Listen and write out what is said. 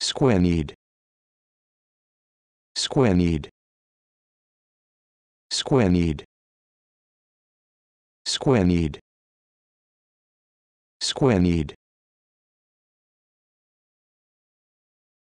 squinted squinted squinted squinted squinted